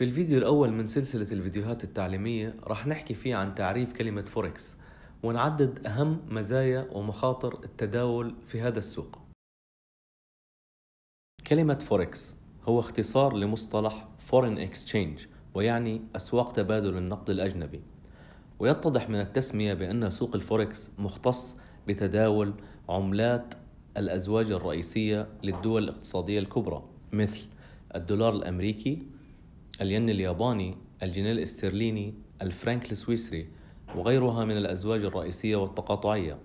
في الفيديو الأول من سلسلة الفيديوهات التعليمية رح نحكي فيه عن تعريف كلمة فوركس ونعدد أهم مزايا ومخاطر التداول في هذا السوق كلمة فوركس هو اختصار لمصطلح Foreign Exchange ويعني أسواق تبادل النقد الأجنبي ويتضح من التسمية بأن سوق الفوركس مختص بتداول عملات الأزواج الرئيسية للدول الاقتصادية الكبرى مثل الدولار الأمريكي الين الياباني الجنيه الاسترليني الفرنك السويسري وغيرها من الأزواج الرئيسية والتقاطعية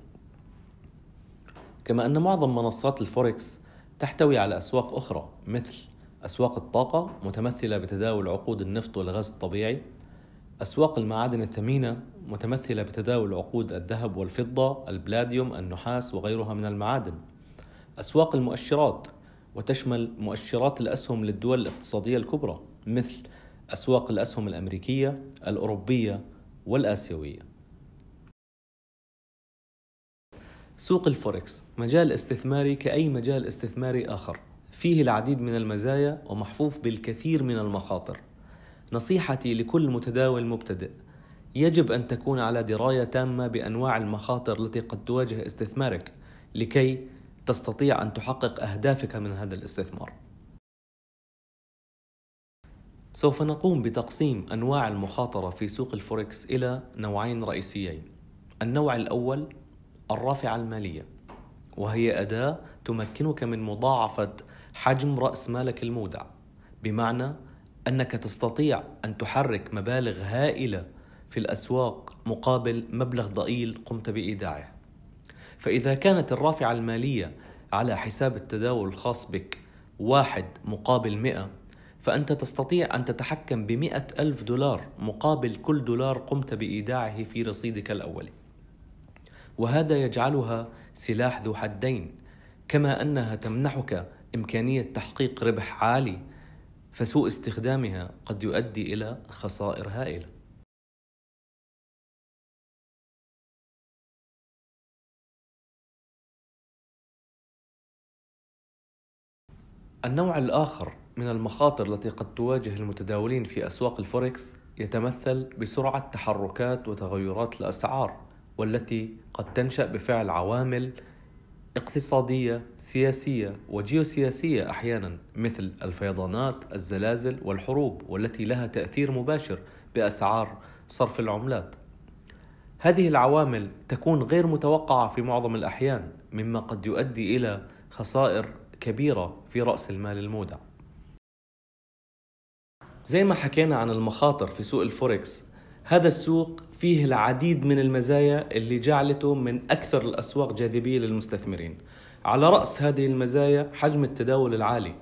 كما أن معظم منصات الفوركس تحتوي على أسواق أخرى مثل أسواق الطاقة متمثلة بتداول عقود النفط والغاز الطبيعي أسواق المعادن الثمينة متمثلة بتداول عقود الذهب والفضة البلاديوم النحاس وغيرها من المعادن أسواق المؤشرات وتشمل مؤشرات الأسهم للدول الاقتصادية الكبرى مثل أسواق الأسهم الأمريكية، الأوروبية والآسيوية. سوق الفوركس مجال استثماري كأي مجال استثماري آخر، فيه العديد من المزايا ومحفوف بالكثير من المخاطر. نصيحتي لكل متداول مبتدئ يجب أن تكون على دراية تامة بأنواع المخاطر التي قد تواجه استثمارك لكي تستطيع ان تحقق اهدافك من هذا الاستثمار سوف نقوم بتقسيم انواع المخاطره في سوق الفوركس الى نوعين رئيسيين النوع الاول الرافعه الماليه وهي اداه تمكنك من مضاعفه حجم راس مالك المودع بمعنى انك تستطيع ان تحرك مبالغ هائله في الاسواق مقابل مبلغ ضئيل قمت بايداعه فإذا كانت الرافعة المالية على حساب التداول الخاص بك واحد مقابل مئة فأنت تستطيع أن تتحكم بمئة ألف دولار مقابل كل دولار قمت بإيداعه في رصيدك الأولي وهذا يجعلها سلاح ذو حدين كما أنها تمنحك إمكانية تحقيق ربح عالي فسوء استخدامها قد يؤدي إلى خسائر هائلة النوع الآخر من المخاطر التي قد تواجه المتداولين في أسواق الفوركس يتمثل بسرعة تحركات وتغيرات الأسعار والتي قد تنشأ بفعل عوامل اقتصادية، سياسية وجيوسياسية أحيانا مثل الفيضانات، الزلازل والحروب والتي لها تأثير مباشر بأسعار صرف العملات. هذه العوامل تكون غير متوقعة في معظم الأحيان مما قد يؤدي إلى خسائر كبيرة في رأس المال المودع زي ما حكينا عن المخاطر في سوق الفوركس هذا السوق فيه العديد من المزايا اللي جعلته من أكثر الأسواق جاذبية للمستثمرين على رأس هذه المزايا حجم التداول العالي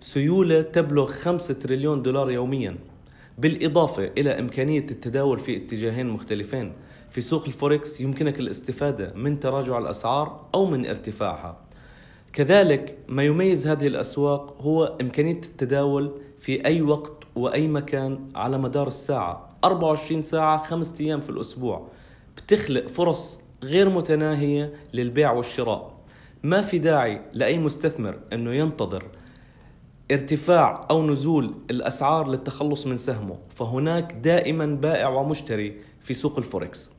سيولة تبلغ 5 تريليون دولار يوميا بالإضافة إلى إمكانية التداول في اتجاهين مختلفين في سوق الفوركس يمكنك الاستفادة من تراجع الأسعار أو من ارتفاعها كذلك ما يميز هذه الأسواق هو إمكانية التداول في أي وقت وأي مكان على مدار الساعة 24 ساعة 5 أيام في الأسبوع بتخلق فرص غير متناهية للبيع والشراء ما في داعي لأي مستثمر أنه ينتظر ارتفاع أو نزول الأسعار للتخلص من سهمه فهناك دائما بائع ومشتري في سوق الفوركس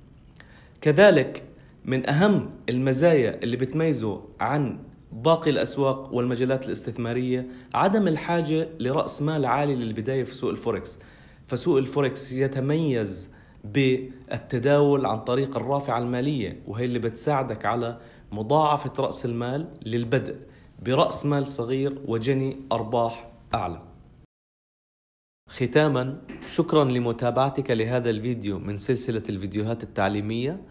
كذلك من أهم المزايا اللي بتميزه عن باقي الأسواق والمجالات الاستثمارية عدم الحاجة لرأس مال عالي للبداية في سوق الفوركس فسوق الفوركس يتميز بالتداول عن طريق الرافعة المالية وهي اللي بتساعدك على مضاعفة رأس المال للبدء برأس مال صغير وجني أرباح أعلى ختاما شكرا لمتابعتك لهذا الفيديو من سلسلة الفيديوهات التعليمية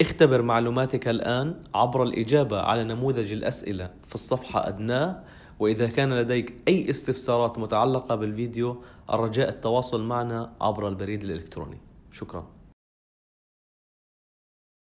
اختبر معلوماتك الآن عبر الإجابة على نموذج الأسئلة في الصفحة أدناه وإذا كان لديك أي استفسارات متعلقة بالفيديو الرجاء التواصل معنا عبر البريد الإلكتروني شكراً